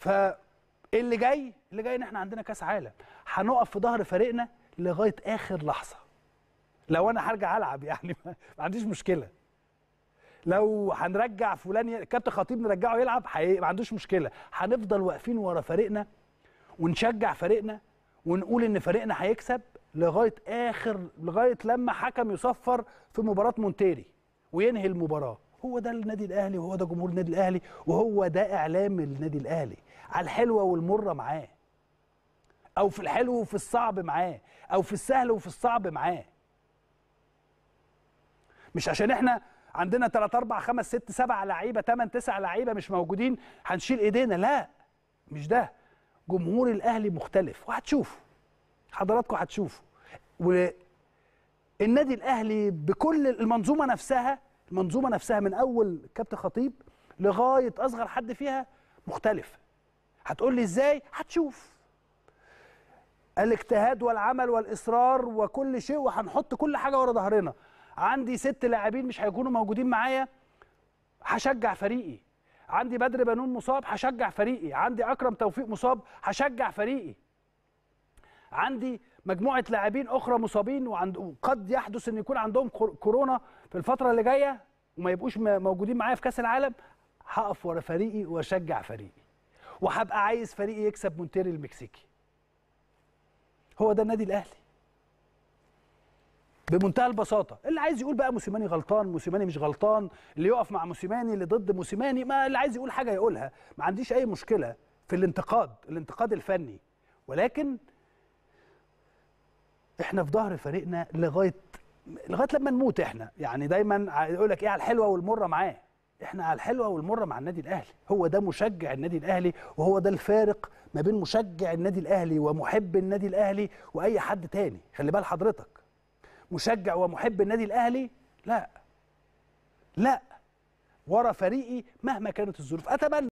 فاللي جاي اللي جاي ان احنا عندنا كاس عالم هنقف في ظهر فريقنا لغايه اخر لحظه لو انا هرجع العب يعني ما عنديش مشكله لو هنرجع فلان كابتن خطيب نرجعه يلعب ما عندوش مشكله هنفضل واقفين ورا فريقنا ونشجع فريقنا ونقول ان فريقنا هيكسب لغايه اخر لغايه لما حكم يصفر في مباراه مونتيري وينهي المباراه هو ده النادي الاهلي وهو ده جمهور النادي الاهلي وهو ده اعلام النادي الاهلي على الحلوه والمره معاه او في الحلو وفي الصعب معاه او في السهل وفي الصعب معاه مش عشان احنا عندنا 3 4 5 6 7 لعيبه 8 9 لعيبه مش موجودين هنشيل ايدينا لا مش ده جمهور الاهلي مختلف وهتشوفوا حضراتكم هتشوفوا والنادي الاهلي بكل المنظومه نفسها المنظومه نفسها من اول كابتن خطيب لغايه اصغر حد فيها مختلف هتقول لي ازاي هتشوف الاجتهاد والعمل والاصرار وكل شيء وهنحط كل حاجه ورا ظهرنا عندي ست لاعبين مش هيكونوا موجودين معايا هشجع فريقي عندي بدر بنون مصاب هشجع فريقي عندي اكرم توفيق مصاب هشجع فريقي عندي مجموعه لاعبين اخرى مصابين وقد يحدث ان يكون عندهم كورونا في الفتره اللي جايه وما يبقوش موجودين معايا في كاس العالم هقف ورا فريقي واشجع فريقي وهبقى عايز فريقي يكسب مونتيري المكسيكي هو ده النادي الاهلي بمنتهى البساطه اللي عايز يقول بقى موسيماني غلطان موسيماني مش غلطان اللي يقف مع موسيماني اللي ضد موسيماني ما اللي عايز يقول حاجه يقولها ما عنديش اي مشكله في الانتقاد الانتقاد الفني ولكن احنا في ظهر فريقنا لغايه لغايه لما نموت احنا يعني دايما يقول لك ايه على الحلوه والمره معاه احنا على الحلوه والمره مع النادي الاهلي هو ده مشجع النادي الاهلي وهو ده الفارق ما بين مشجع النادي الاهلي ومحب النادي الاهلي واي حد تاني خلي بال حضرتك مشجع ومحب النادي الاهلي لا لا ورا فريقي مهما كانت الظروف اتمنى